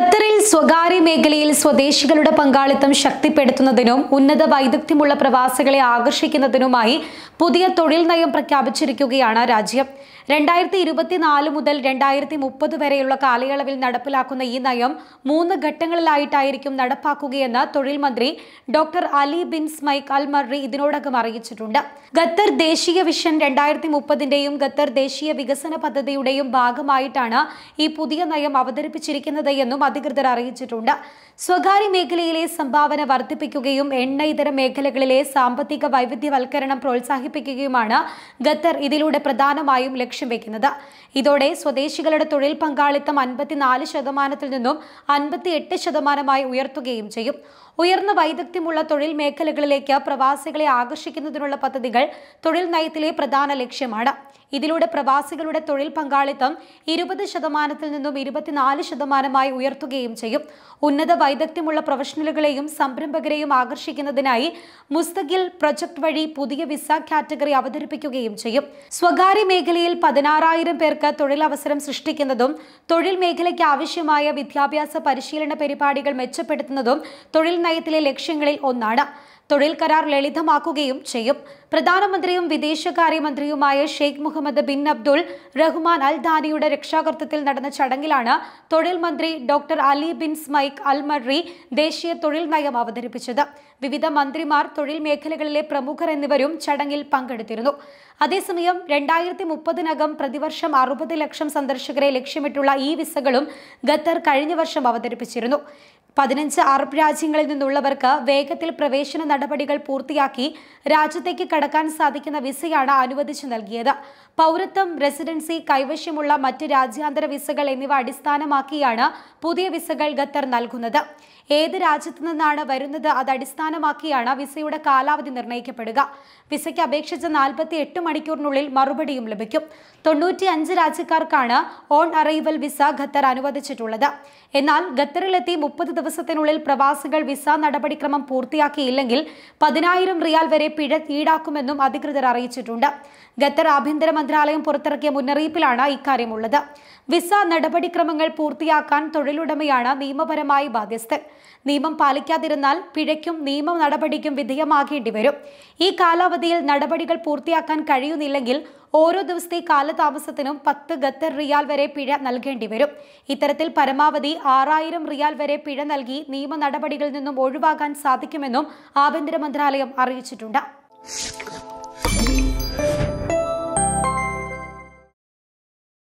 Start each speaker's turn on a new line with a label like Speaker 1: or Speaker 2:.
Speaker 1: ഖത്തറിൽ സ്വകാര്യ മേഖലയിൽ സ്വദേശികളുടെ പങ്കാളിത്തം ശക്തിപ്പെടുത്തുന്നതിനും ഉന്നത വൈദഗ്ധ്യമുള്ള പ്രവാസികളെ ആകർഷിക്കുന്നതിനുമായി പുതിയ തൊഴിൽ നയം പ്രഖ്യാപിച്ചിരിക്കുകയാണ് രാജ്യം രണ്ടായിരത്തി ഇരുപത്തിനാല് മുതൽ രണ്ടായിരത്തി മുപ്പത് വരെയുള്ള കാലയളവിൽ നടപ്പിലാക്കുന്ന ഈ നയം മൂന്ന് ഘട്ടങ്ങളിലായിട്ടായിരിക്കും നടപ്പാക്കുകയെന്ന് തൊഴിൽ മന്ത്രി doctor Ali bin Samikh Al Marri ഇതിനോടകം അറിയിച്ചിട്ടുണ്ട് ഖത്തർ ദേശീയ വിഷൻ രണ്ടായിരത്തി മുപ്പതിന്റെയും ഖത്തർ ദേശീയ വികസന പദ്ധതിയുടെയും ഭാഗമായിട്ടാണ് ഈ പുതിയ നയം അവതരിപ്പിച്ചിരിക്കുന്നത് എന്നും അധികൃതർ അറിയിച്ചിട്ടുണ്ട് സ്വകാര്യ മേഖലയിലെ സംഭാവന വർദ്ധിപ്പിക്കുകയും എണ്ണ ഇതര മേഖലകളിലെ സാമ്പത്തിക വൈവിധ്യവൽക്കരണം പ്രോത്സാഹിപ്പിക്കുകയുമാണ് ഖത്തർ ഇതിലൂടെ പ്രധാനമായും ലക്ഷ്യം ലക്ഷ്യം വയ്ക്കുന്നത് ഇതോടെ സ്വദേശികളുടെ തൊഴിൽ പങ്കാളിത്തം അൻപത്തിനാല് ശതമാനത്തിൽ നിന്നും എട്ട് ശതമാനമായി ഉയർത്തുകയും ചെയ്യും ഉയർന്ന വൈദഗ്ധ്യമുള്ള തൊഴിൽ മേഖലകളിലേക്ക് പ്രവാസികളെ ആകർഷിക്കുന്നതിനുള്ള പദ്ധതികൾ തൊഴിൽ നയത്തിലെ പ്രധാന ലക്ഷ്യമാണ് ഇതിലൂടെ പ്രവാസികളുടെ തൊഴിൽ പങ്കാളിത്തം ഇരുപത് ശതമാനത്തിൽ നിന്നും ഇരുപത്തിനാല് ശതമാനമായി ഉയർത്തുകയും ചെയ്യും ഉന്നത വൈദഗ്ധ്യമുള്ള പ്രൊഫഷണലുകളെയും സംരംഭകരെയും ആകർഷിക്കുന്നതിനായി മുസ്തഖിൽ പ്രൊജക്ട് വഴി പുതിയ വിസ കാറ്റഗറി അവതരിപ്പിക്കുകയും ചെയ്യും സ്വകാര്യ മേഖലയിൽ പതിനാറായിരം പേർക്ക് തൊഴിലവസരം സൃഷ്ടിക്കുന്നതും തൊഴിൽ മേഖലയ്ക്ക് ആവശ്യമായ വിദ്യാഭ്യാസ പരിശീലന പരിപാടികൾ മെച്ചപ്പെടുത്തുന്നതും തൊഴിൽ നയത്തിലെ ലക്ഷ്യങ്ങളിൽ ഒന്നാണ് തൊഴിൽ കരാർ ലളിതമാക്കുകയും ചെയ്യും പ്രധാനമന്ത്രിയും വിദേശകാര്യമന്ത്രിയുമായ Sheikh Mohammed bin Abdul Rahman Al ധാനിയുടെ രക്ഷാകർത്തത്തിൽ നടന്ന ചടങ്ങിലാണ് തൊഴിൽ മന്ത്രി doctor Ali bin Samikh Al Marri ദേശീയ തൊഴിൽ നയം അവതരിപ്പിച്ചത് വിവിധ മന്ത്രിമാർ തൊഴിൽ മേഖലകളിലെ പ്രമുഖർ എന്നിവരും ചടങ്ങിൽ പങ്കെടുത്തിരുന്നു അതേസമയം രണ്ടായിരത്തി മുപ്പതിനകം പ്രതിവർഷം അറുപത് ലക്ഷം സന്ദർശകരെ ലക്ഷ്യമിട്ടുള്ള ഈ വിസകളും ഖത്തർ കഴിഞ്ഞ വർഷം അവതരിപ്പിച്ചിരുന്നു പതിനഞ്ച് അറബ് രാജ്യങ്ങളിൽ നിന്നുള്ളവർക്ക് വേഗത്തിൽ പ്രവേശന നടപടികൾ പൂർത്തിയാക്കി രാജ്യത്തേക്ക് കടക്കാൻ സാധിക്കുന്ന വിസയാണ് അനുവദിച്ചു നൽകിയത് പൗരത്വം റെസിഡൻസി കൈവശമുള്ള മറ്റ് രാജ്യാന്തര വിസകൾ എന്നിവ അടിസ്ഥാനമാക്കിയാണ് പുതിയ വിസകൾ ഖത്തർ നൽകുന്നത് ഏത് രാജ്യത്തു നിന്നാണ് വരുന്നത് അത് അടിസ്ഥാനമാക്കിയാണ് വിസയുടെ കാലാവധി നിർണ്ണയിക്കപ്പെടുക വിസയ്ക്ക് അപേക്ഷിച്ച നാൽപ്പത്തി എട്ട് മണിക്കൂറിനുള്ളിൽ മറുപടിയും ലഭിക്കും തൊണ്ണൂറ്റി അഞ്ച് രാജ്യക്കാർക്കാണ് ഓൺ അറൈവൽ വിസ ഖത്തർ അനുവദിച്ചിട്ടുള്ളത് എന്നാൽ ഖത്തറിലെത്തി മുപ്പത് ദിവസത്തിനുള്ളിൽ പ്രവാസികൾ വിസ നടപടിക്രമം പൂർത്തിയാക്കിയില്ലെങ്കിൽ പതിനായിരം റിയാൽ വരെ പിഴ ഈടാക്കുമെന്നും അധികൃതർ അറിയിച്ചിട്ടുണ്ട് ഖത്തർ ആഭ്യന്തര മന്ത്രാലയം പുറത്തിറക്കിയ മുന്നറിയിപ്പിലാണ് ഇക്കാര്യമുള്ളത് വിസ നടപടിക്രമങ്ങൾ പൂർത്തിയാക്കാൻ തൊഴിലുടമയാണ് നിയമപരമായി ബാധ്യസ്ഥൻ നിയമം പാലിക്കാതിരുന്നാൽ പിഴയ്ക്കും നിയമ നടപടിക്കും വിധേയമാകേണ്ടി വരും ഈ കാലാവധിയിൽ നടപടികൾ പൂർത്തിയാക്കാൻ കഴിയുന്നില്ലെങ്കിൽ ഓരോ ദിവസത്തെ കാലതാമസത്തിനും പത്ത് ഖത്തർ റിയാൽ വരെ പിഴ നൽകേണ്ടി വരും ഇത്തരത്തിൽ പരമാവധി ആറായിരം റിയാൽ വരെ പിഴ നൽകി നിയമ നടപടികളിൽ നിന്നും ഒഴിവാകാൻ സാധിക്കുമെന്നും ആഭ്യന്തര മന്ത്രാലയം അറിയിച്ചിട്ടുണ്ട്